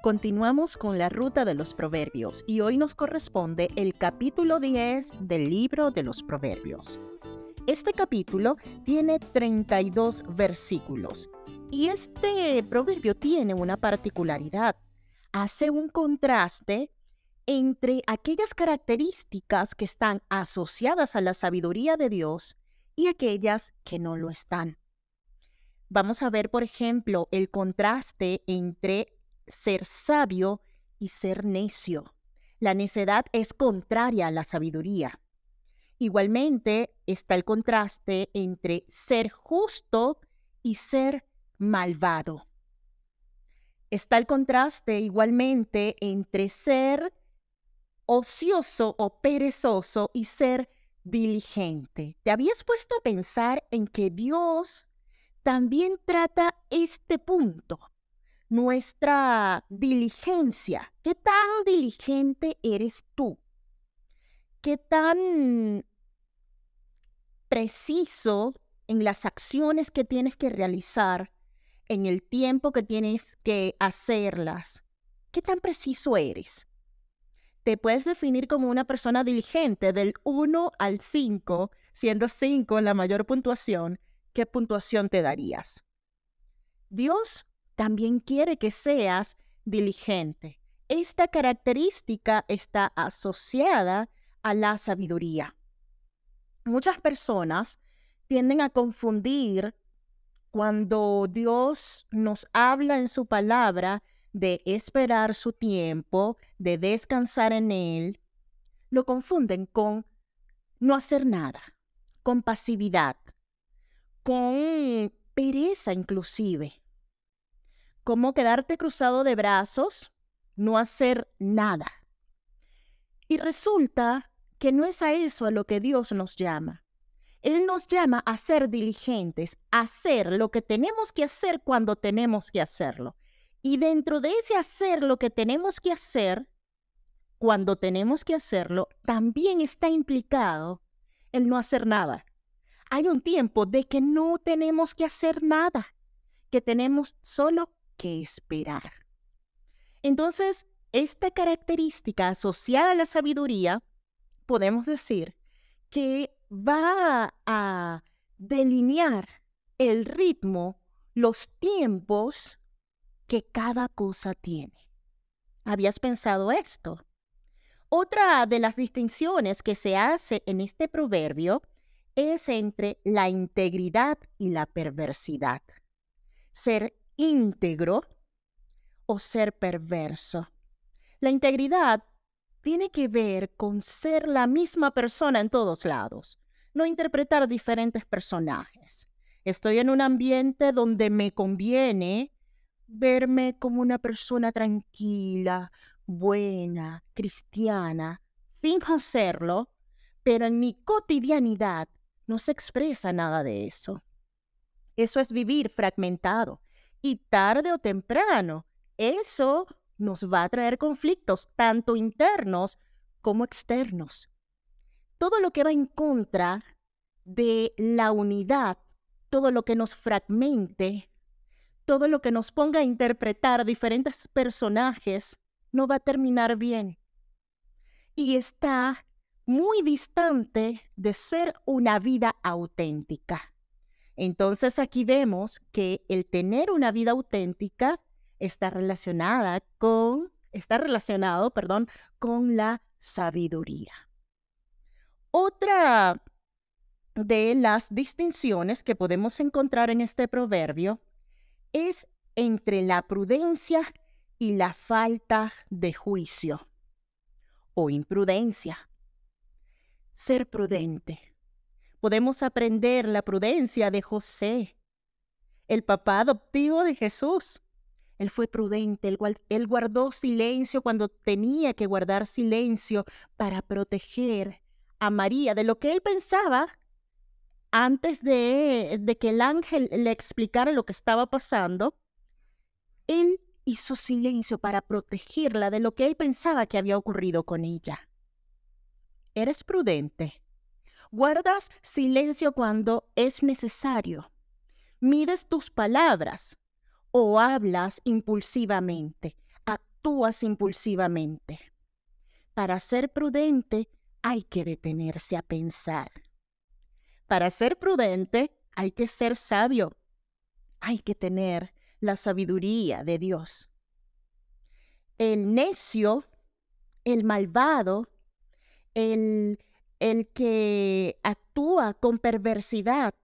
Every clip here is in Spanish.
Continuamos con la ruta de los proverbios y hoy nos corresponde el capítulo 10 del libro de los proverbios. Este capítulo tiene 32 versículos y este proverbio tiene una particularidad. Hace un contraste entre aquellas características que están asociadas a la sabiduría de Dios y aquellas que no lo están. Vamos a ver, por ejemplo, el contraste entre ser sabio y ser necio. La necedad es contraria a la sabiduría. Igualmente está el contraste entre ser justo y ser malvado. Está el contraste igualmente entre ser ocioso o perezoso y ser diligente. ¿Te habías puesto a pensar en que Dios también trata este punto? nuestra diligencia. ¿Qué tan diligente eres tú? ¿Qué tan preciso en las acciones que tienes que realizar, en el tiempo que tienes que hacerlas? ¿Qué tan preciso eres? Te puedes definir como una persona diligente del 1 al 5, siendo 5 la mayor puntuación. ¿Qué puntuación te darías? Dios también quiere que seas diligente. Esta característica está asociada a la sabiduría. Muchas personas tienden a confundir cuando Dios nos habla en su palabra de esperar su tiempo, de descansar en Él, lo confunden con no hacer nada, con pasividad, con pereza inclusive como quedarte cruzado de brazos, no hacer nada. Y resulta que no es a eso a lo que Dios nos llama. Él nos llama a ser diligentes, a hacer lo que tenemos que hacer cuando tenemos que hacerlo. Y dentro de ese hacer lo que tenemos que hacer, cuando tenemos que hacerlo, también está implicado el no hacer nada. Hay un tiempo de que no tenemos que hacer nada, que tenemos solo que esperar. Entonces, esta característica asociada a la sabiduría, podemos decir que va a delinear el ritmo, los tiempos que cada cosa tiene. ¿Habías pensado esto? Otra de las distinciones que se hace en este proverbio es entre la integridad y la perversidad. Ser íntegro o ser perverso. La integridad tiene que ver con ser la misma persona en todos lados, no interpretar diferentes personajes. Estoy en un ambiente donde me conviene verme como una persona tranquila, buena, cristiana. Finjo serlo, pero en mi cotidianidad no se expresa nada de eso. Eso es vivir fragmentado, y tarde o temprano, eso nos va a traer conflictos, tanto internos como externos. Todo lo que va en contra de la unidad, todo lo que nos fragmente, todo lo que nos ponga a interpretar diferentes personajes, no va a terminar bien. Y está muy distante de ser una vida auténtica. Entonces aquí vemos que el tener una vida auténtica está relacionada con, está relacionado, perdón, con la sabiduría. Otra de las distinciones que podemos encontrar en este proverbio es entre la prudencia y la falta de juicio o imprudencia. Ser prudente podemos aprender la prudencia de José, el papá adoptivo de Jesús. Él fue prudente, él, guardó silencio cuando tenía que guardar silencio para proteger a María de lo que él pensaba antes de, que el ángel le explicara lo que estaba pasando. Él hizo silencio para protegerla de lo que él pensaba que había ocurrido con ella. ¿Eres prudente? Guardas silencio cuando es necesario. Mides tus palabras o hablas impulsivamente, actúas impulsivamente. Para ser prudente hay que detenerse a pensar. Para ser prudente hay que ser sabio. Hay que tener la sabiduría de Dios. El necio, el malvado, el el que actúa con perversidad,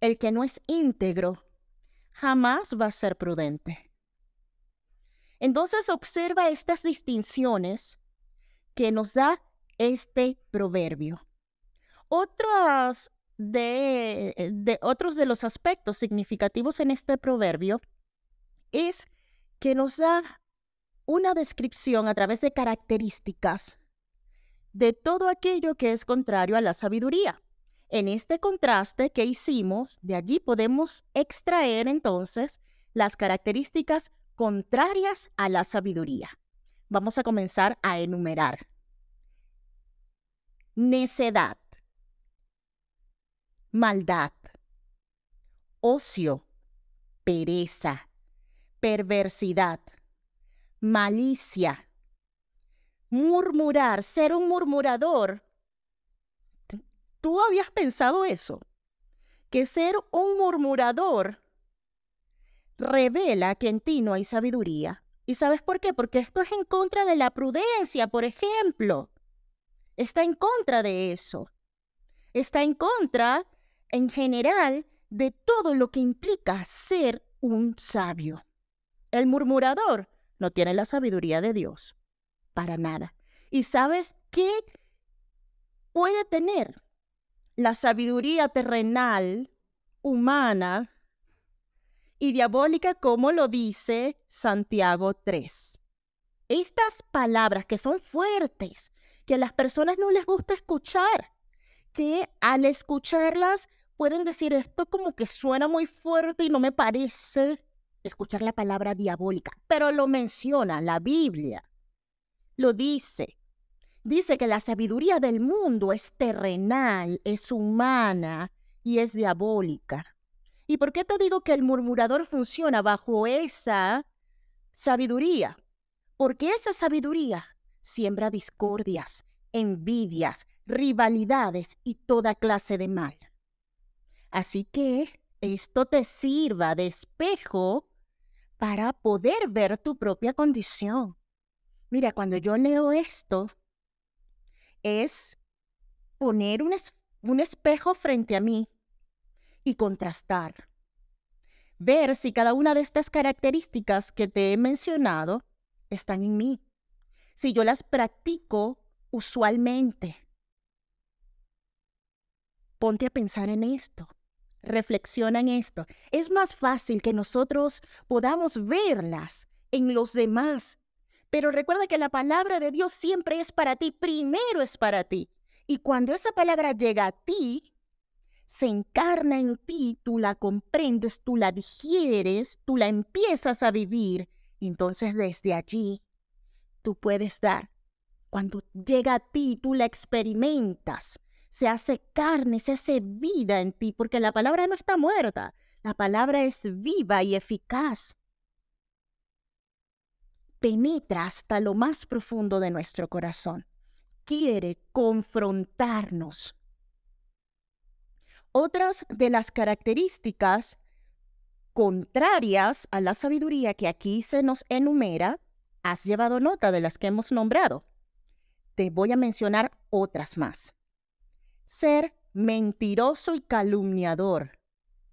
el que no es íntegro, jamás va a ser prudente. Entonces observa estas distinciones que nos da este proverbio. Otros eh, de, otros de los aspectos significativos en este proverbio es que nos da una descripción a través de características de todo aquello que es contrario a la sabiduría. En este contraste que hicimos, de allí podemos extraer entonces las características contrarias a la sabiduría. Vamos a comenzar a enumerar. Necedad, maldad, ocio, pereza, perversidad, malicia, murmurar, ser un murmurador. ¿Tú habías pensado eso? Que ser un murmurador revela que en ti no hay sabiduría. ¿Y sabes por qué? Porque esto es en contra de la prudencia, por ejemplo. Está en contra de eso. Está en contra, en general, de todo lo que implica ser un sabio. El murmurador no tiene la sabiduría de Dios para nada. ¿Y sabes qué puede tener? La sabiduría terrenal, humana y diabólica, como lo dice Santiago 3. Estas palabras que son fuertes, que a las personas no les gusta escuchar, que al escucharlas pueden decir esto como que suena muy fuerte y no me parece escuchar la palabra diabólica, pero lo menciona la Biblia lo dice. Dice que la sabiduría del mundo es terrenal, es humana y es diabólica. ¿Y por qué te digo que el murmurador funciona bajo esa sabiduría? Porque esa sabiduría siembra discordias, envidias, rivalidades y toda clase de mal. Así que esto te sirva de espejo para poder ver tu propia condición Mira, cuando yo leo esto, es poner un, espejo frente a mí y contrastar. Ver si cada una de estas características que te he mencionado están en mí. Si yo las practico usualmente. Ponte a pensar en esto. Reflexiona en esto. Es más fácil que nosotros podamos verlas en los demás pero recuerda que la palabra de Dios siempre es para ti, primero es para ti. Y cuando esa palabra llega a ti, se encarna en ti, tú la comprendes, tú la digieres, tú la empiezas a vivir. Entonces desde allí tú puedes dar. Cuando llega a ti, tú la experimentas. Se hace carne, se hace vida en ti, porque la palabra no está muerta. La palabra es viva y eficaz penetra hasta lo más profundo de nuestro corazón. Quiere confrontarnos. Otras de las características contrarias a la sabiduría que aquí se nos enumera, has llevado nota de las que hemos nombrado. Te voy a mencionar otras más. Ser mentiroso y calumniador.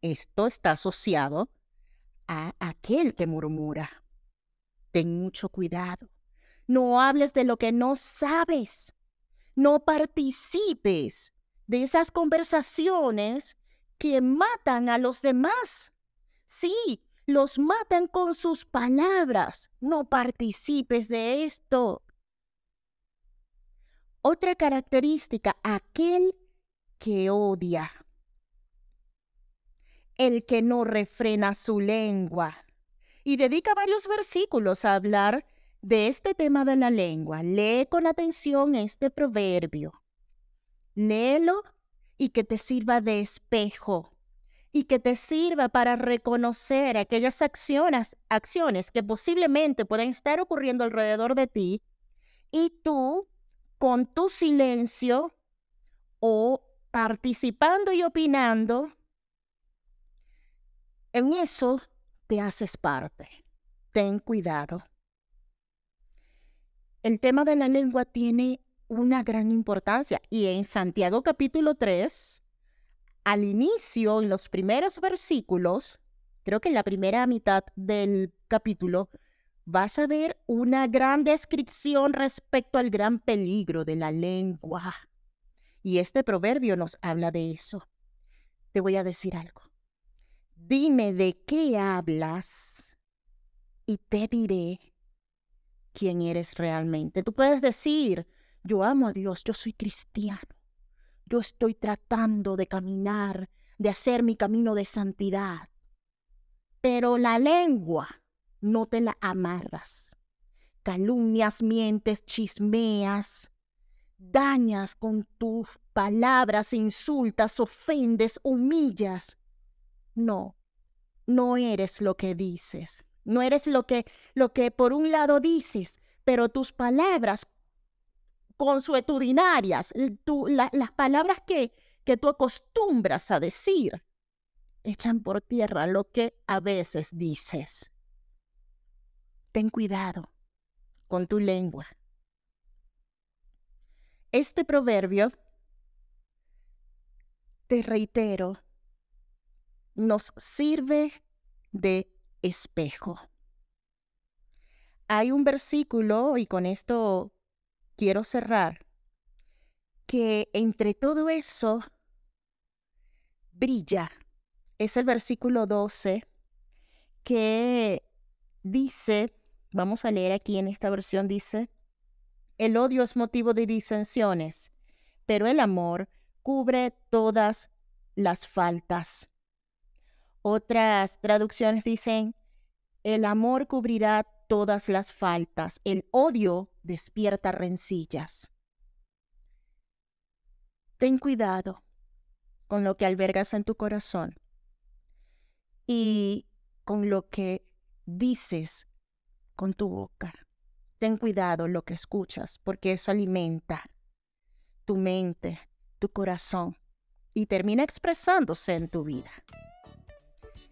Esto está asociado a aquel que murmura. Ten mucho cuidado. No hables de lo que no sabes. No participes de esas conversaciones que matan a los demás. Sí, los matan con sus palabras. No participes de esto. Otra característica, aquel que odia, el que no refrena su lengua, y dedica varios versículos a hablar de este tema de la lengua. Lee con atención este proverbio. Léelo y que te sirva de espejo y que te sirva para reconocer aquellas acciones, acciones que posiblemente pueden estar ocurriendo alrededor de ti y tú con tu silencio o participando y opinando en eso te haces parte. Ten cuidado. El tema de la lengua tiene una gran importancia y en Santiago capítulo 3, al inicio, en los primeros versículos, creo que en la primera mitad del capítulo, vas a ver una gran descripción respecto al gran peligro de la lengua. Y este proverbio nos habla de eso. Te voy a decir algo. Dime de qué hablas y te diré quién eres realmente. Tú puedes decir, yo amo a Dios, yo soy cristiano, yo estoy tratando de caminar, de hacer mi camino de santidad, pero la lengua no te la amarras. Calumnias, mientes, chismeas, dañas con tus palabras, insultas, ofendes, humillas no, no eres lo que dices. No eres lo que, lo que por un lado dices, pero tus palabras consuetudinarias, las palabras que, que tú acostumbras a decir, echan por tierra lo que a veces dices. Ten cuidado con tu lengua. Este proverbio, te reitero, nos sirve de espejo. Hay un versículo, y con esto quiero cerrar, que entre todo eso brilla. Es el versículo 12 que dice, vamos a leer aquí en esta versión, dice, el odio es motivo de disensiones, pero el amor cubre todas las faltas. Otras traducciones dicen, el amor cubrirá todas las faltas, el odio despierta rencillas. Ten cuidado con lo que albergas en tu corazón y con lo que dices con tu boca. Ten cuidado lo que escuchas, porque eso alimenta tu mente, tu corazón y termina expresándose en tu vida.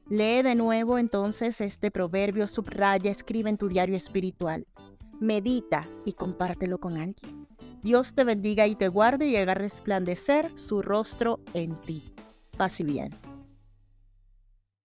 Lee de nuevo entonces este proverbio, subraya, escribe en tu diario espiritual, medita y compártelo con alguien. Dios te bendiga y te guarde y haga resplandecer su rostro en ti. Paz y bien.